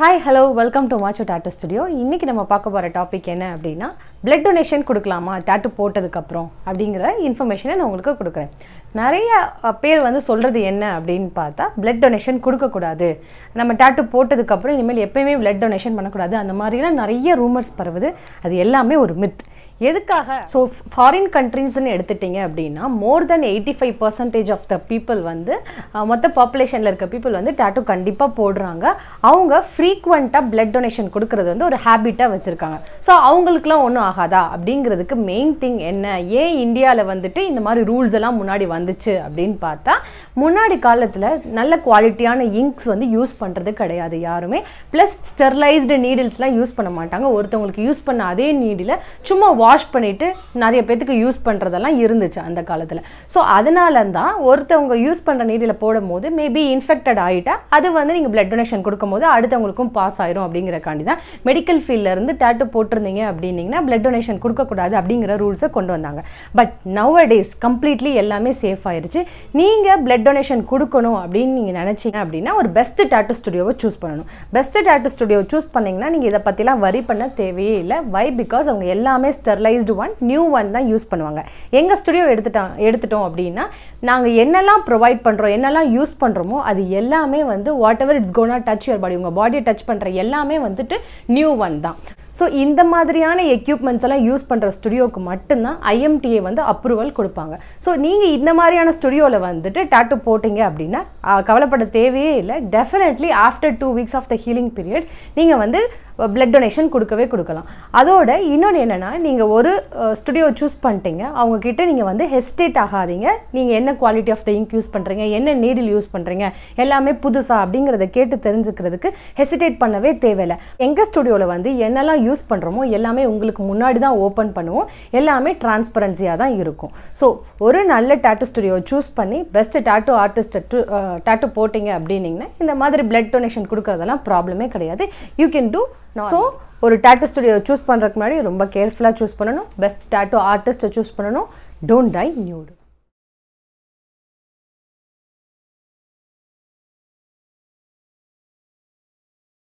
hi hello welcome to macho tattoo studio இன்றைக்கி நம்ம பார்க்க போகிற டாபிக் என்ன அப்படின்னா பிளட் டொனேஷன் கொடுக்கலாமா டாட்டு போட்டதுக்கப்புறம் அப்படிங்கிற இன்ஃபர்மேஷனை நான் உங்களுக்கு கொடுக்குறேன் நிறைய பேர் வந்து சொல்கிறது என்ன அப்படின்னு பார்த்தா பிளட் டொனேஷன் கொடுக்கக்கூடாது நம்ம டாட்டு போட்டதுக்கப்புறம் இனிமேல் எப்போயுமே பிளட் டொனேஷன் பண்ணக்கூடாது அந்த மாதிரிலாம் நிறைய ரூமர்ஸ் பரவுது அது எல்லாமே ஒரு மித் எதுக்காக ஸோ ஃபாரின் கண்ட்ரீஸ்ன்னு எடுத்துட்டிங்க அப்படின்னா more than eighty five percentage of the people வந்து மொத்த பாப்புலேஷனில் இருக்க பீப்புள் வந்து டேட்டூ கண்டிப்பாக போடுறாங்க அவங்க ஃப்ரீக்வெண்ட்டாக பிளட் டொனேஷன் கொடுக்கறது வந்து ஒரு ஹேபிட்டாக வச்சுருக்காங்க ஸோ அவங்களுக்குலாம் ஒன்றும் ஆகாதா அப்படிங்கிறதுக்கு மெயின் திங் என்ன ஏன் இந்தியாவில் வந்துட்டு இந்த மாதிரி ரூல்ஸ் எல்லாம் முன்னாடி வந்துச்சு அப்படின்னு பார்த்தா முன்னாடி காலத்தில் நல்ல குவாலிட்டியான இங்க்ஸ் வந்து யூஸ் பண்ணுறது கிடையாது யாருமே ப்ளஸ் ஸ்டெர்லைஸ்டு நீடில்ஸ்லாம் யூஸ் பண்ண மாட்டாங்க ஒருத்தவங்களுக்கு யூஸ் பண்ண அதே நீடில் சும்மா வாஷ் பண்ணிவிட்டு நிறைய பேத்துக்கு யூஸ் பண்ணுறதெல்லாம் இருந்துச்சு அந்த காலத்தில் ஸோ அதனால தான் ஒருத்தவங்க யூஸ் பண்ணுற நீரில் போடும்போது மேபி இன்ஃபெக்டட் ஆகிட்டா அது வந்து நீங்கள் பிளட் டொனேஷன் கொடுக்கும்போது அடுத்தவங்களுக்கும் பாஸ் ஆயிரும் அப்படிங்கிறக்காண்டி தான் மெடிக்கல் ஃபீல்ட்லேருந்து டேட்டு போட்டிருந்தீங்க அப்படின்னிங்கன்னா பிளட் டொனேஷன் கொடுக்கக்கூடாது அப்படிங்கிற ரூல்ஸை கொண்டு வந்தாங்க பட் நவ டேஸ் கம்ப்ளீட்லி எல்லாமே சேஃப் ஆயிடுச்சு நீங்கள் பிளட் டொனேஷன் கொடுக்கணும் அப்படின்னு நீங்கள் நினச்சிங்க அப்படின்னா ஒரு பெஸ்ட்டு டேட்டு ஸ்டுடியோவை சூஸ் பண்ணணும் பெஸ்ட்டு டேட்டு ஸ்டுடியோ சூஸ் பண்ணிங்கன்னா நீங்கள் இதை பற்றிலாம் வரி பண்ண தேவையே இல்லை வை பிகாஸ் அவங்க எல்லாமே ster sterilized one new one தான் யூஸ் பண்ணுவாங்க எங்கள் ஸ்டுடியோ எடுத்துட்டாங்க எடுத்துட்டோம் அப்படின்னா நாங்கள் என்னெல்லாம் ப்ரொவைட் பண்ணுறோம் என்னெல்லாம் யூஸ் பண்ணுறோமோ அது எல்லாமே வந்து whatever it's gonna touch your body உங்கள் பாடியை டச் பண்ணுற எல்லாமே வந்துட்டு நியூ ஒன் தான் ஸோ இந்த மாதிரியான எக்யூப்மெண்ட்ஸ் எல்லாம் யூஸ் பண்ணுற ஸ்டுடியோவுக்கு மட்டும்தான் ஐஎம்டிஏ வந்து அப்ரூவல் கொடுப்பாங்க ஸோ நீங்கள் இந்த மாதிரியான ஸ்டுடியோவில் வந்துட்டு டேட்டு போட்டிங்க அப்படின்னா கவலைப்பட தேவையே இல்லை definitely after two weeks of the healing period நீங்கள் வந்து பிளட் டொனேஷன் கொடுக்கவே கொடுக்கலாம் அதோட இன்னொன்று என்னென்னா நீங்கள் ஒரு ஸ்டுடியோ சூஸ் பண்ணிட்டீங்க அவங்கக்கிட்ட நீங்கள் வந்து ஹெஸ்டேட் ஆகாதீங்க நீங்கள் என்ன quality of the ink use பண்ணுறீங்க என்ன நீடில் யூஸ் பண்ணுறீங்க எல்லாமே புதுசாக அப்படிங்கிறத கேட்டு தெரிஞ்சுக்கிறதுக்கு ஹெசிடேட் பண்ணவே தேவையில்லை எங்கள் ஸ்டுடியோவில் வந்து என்னெல்லாம் யூஸ் பண்ணுறோமோ எல்லாமே உங்களுக்கு முன்னாடி தான் ஓப்பன் பண்ணுவோம் எல்லாமே டிரான்ஸ்பரன்சியாக தான் இருக்கும் ஸோ ஒரு நல்ல டேட்டு ஸ்டுடியோ சூஸ் பண்ணி பெஸ்ட்டு டேட்டு ஆர்டிஸ்ட்டை டேட்டு போட்டிங்க அப்படின்னிங்கன்னா இந்த மாதிரி பிளட் டொனேஷன் கொடுக்குறதெல்லாம் ப்ராப்ளமே கிடையாது யூ கேன் டூ ஸோ ஒரு டேட்டோ ஸ்டுடியோ சூஸ் பண்ணுறதுக்கு முன்னாடி ரொம்ப கேர்ஃபுல்லாக சூஸ் பண்ணணும் பெஸ்ட் டேட்டோ ஆர்டிஸ்ட்டை சூஸ் பண்ணணும் டோன்ட் டை நியூடு